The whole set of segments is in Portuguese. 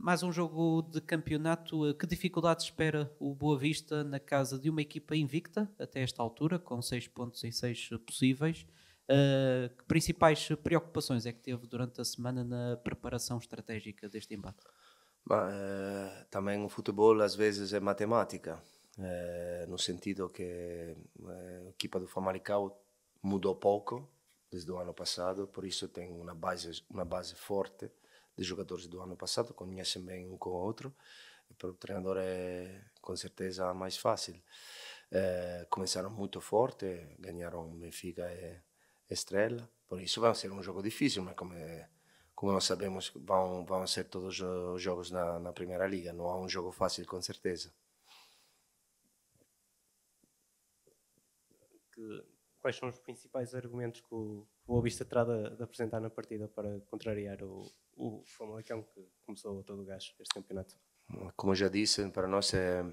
mais um jogo de campeonato. Eh, que dificuldades espera o Boa Vista na casa de uma equipa invicta até esta altura, com 6 pontos em 6 possíveis? Uh, que principais preocupações é que teve durante a semana na preparação estratégica deste embate? Bah, eh, também o futebol às vezes é matemática, no sentido que a equipa do Famalicão mudou pouco desde o ano passado, por isso tem uma base, uma base forte de jogadores do ano passado, conhecem bem um com o outro. para o treinador é com certeza mais fácil. É, começaram muito forte, ganharam Benfica e Estrela, por isso vai ser um jogo difícil, mas né? como, eh, como nós sabemos, vão, vão ser todos os jogos na, na Primeira Liga, não há um jogo fácil com certeza quais são os principais argumentos que o, Boa Vista terá de, de, apresentar na partida para contrariar o, o Famalicão é que começou a todo o gás este campeonato? Como já disse, para nós é,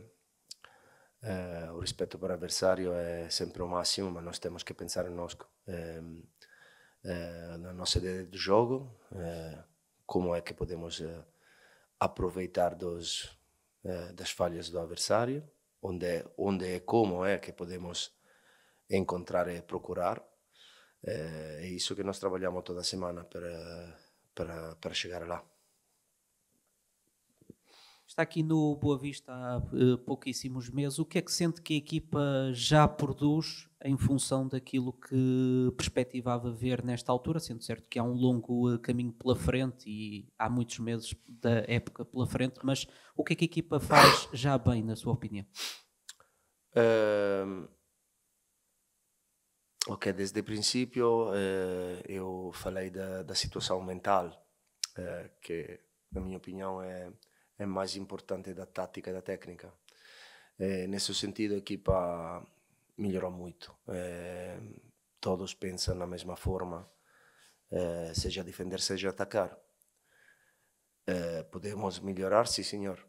é, o respeito para o adversário é sempre o máximo, mas nós temos que pensar em nós, é, é, na nossa ideia de jogo, é, como é que podemos é, aproveitar dos, das falhas do adversário, onde, onde é como é que podemos encontrar, é procurar. Eh, é isso que nós trabalhamos toda semana para, para, para chegar lá. Está aqui no Boa Vista há eh, pouquíssimos meses. O que é que sente que a equipa já produz em função daquilo que perspectivava ver nesta altura? Sendo certo que há um longo eh, caminho pela frente e há muitos meses da época pela frente, mas o que é que a equipa faz já bem, na sua opinião? Uh Ok, desde o princípio eh, eu falei da, da situação mental, eh, que, na minha opinião, é, é mais importante da tática e da técnica. Eh, nesse sentido, a equipa melhorou muito. Eh, todos pensam na mesma forma, eh, seja defender, seja atacar. Eh, podemos melhorar, sim, senhor,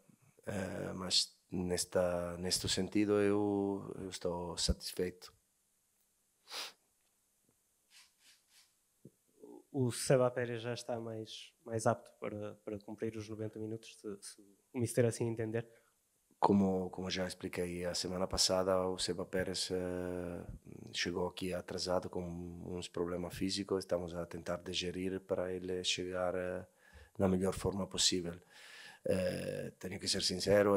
mas nesta, neste sentido eu, eu estou satisfeito o Seba Pérez já está mais, mais apto para, para cumprir os 90 minutos, se, se o Mister assim entender? Como, como já expliquei a semana passada, o Seba Pérez eh, chegou aqui atrasado com uns problemas físicos, estamos a tentar digerir para ele chegar eh, na melhor forma possível. Eh, tenho que ser sincero,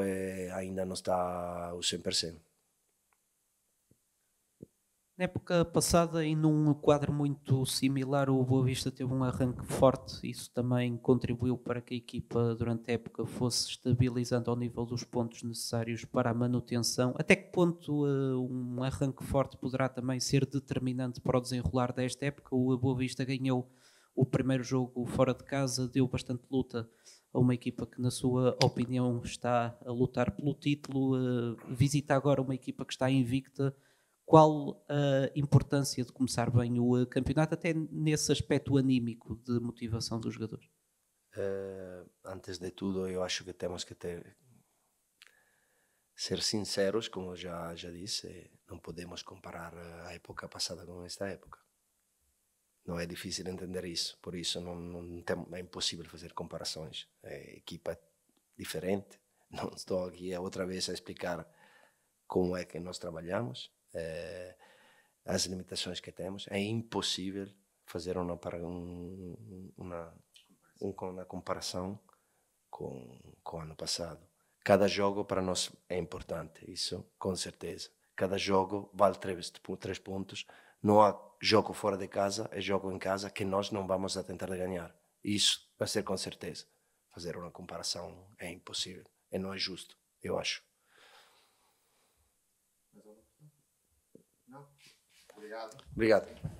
ainda não está o 100%. Na época passada e num quadro muito similar, o Boa Vista teve um arranque forte. Isso também contribuiu para que a equipa, durante a época, fosse estabilizando ao nível dos pontos necessários para a manutenção. Até que ponto uh, um arranque forte poderá também ser determinante para o desenrolar desta época? O Boa Vista ganhou o primeiro jogo fora de casa, deu bastante luta a uma equipa que, na sua opinião, está a lutar pelo título. Uh, visita agora uma equipa que está invicta qual a importância de começar bem o campeonato, até nesse aspecto anímico de motivação dos jogadores? Uh, antes de tudo, eu acho que temos que ter ser sinceros, como já já disse, não podemos comparar a época passada com esta época. Não é difícil entender isso, por isso não, não tem, é impossível fazer comparações. É equipa diferente. Não estou aqui outra vez a explicar como é que nós trabalhamos eh, as limitações que temos, é impossível fazer uma, um, uma, uma comparação com, com o ano passado. Cada jogo para nós é importante, isso com certeza. Cada jogo vale três, três pontos. Não há jogo fora de casa é jogo em casa que nós não vamos a tentar ganhar. Isso vai ser com certeza. Fazer uma comparação é impossível e não é justo, eu acho. Não? Obrigado. Obrigado.